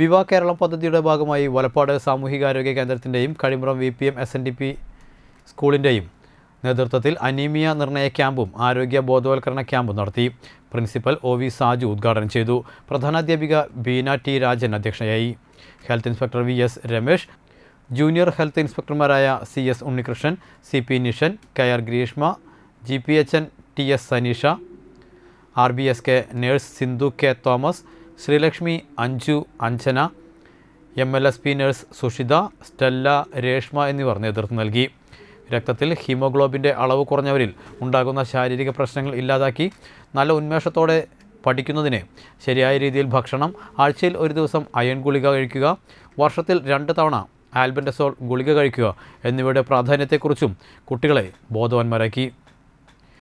വിവാ കേരളം പദ്ധതിയുടെ ഭാഗമായി വലപ്പാട് സാമൂഹികാരോഗ്യ കേന്ദ്രത്തിൻ്റെയും Kazhimuram V P M S N D P സ്കൂളിൻ്റെയും നേതൃത്വത്തിൽ അനീമിയ നിർണയ ക്യാമ്പും ആരോഗ്യ ബോധവൽക്കരണ ക്യാമ്പും നടത്തി പ്രിൻസിപ്പൽ ഒ വി സാജു ഉദ്ഘാടനം ചെയ്തു പ്രധാനാധ്യാപിക ബീന ടി രാജൻ അധ്യക്ഷയായി health inspector V S Ramesh junior health ഇൻസ്പെക്ടർമാരായ C S Unnikrishnan C P Nishan K R Greeshma J P H N T S Saneesha R B S K nurse Sindhu K Thomas Sreelakshmi Anju Anjana M L S P nurse Sushitha Stella Reshma എന്നിവർ നേതൃത്വം നൽകി രക്തത്തിൽ ഹീമോഗ്ലോബിൻ്റെ അളവ് കുറഞ്ഞവരിൽ ഉണ്ടാകുന്ന ശാരീരിക പ്രശ്നങ്ങൾ ഇല്ലാതാക്കി നല്ല ഉന്മേഷത്തോടെ പഠിക്കുന്നതിന് ശരിയായ രീതിയിൽ ഭക്ഷണം ആഴ്ചയിൽ ഒരു ദിവസം അയൺ ഗുളിക കഴിക്കുക വർഷത്തിൽ രണ്ട് തവണ ആൽബൻഡസോൾ ഗുളിക കഴിക്കുക എന്നിവയുടെ പ്രാധാന്യത്തെക്കുറിച്ചും കുട്ടികളെ ബോധവാന്മാരാക്കി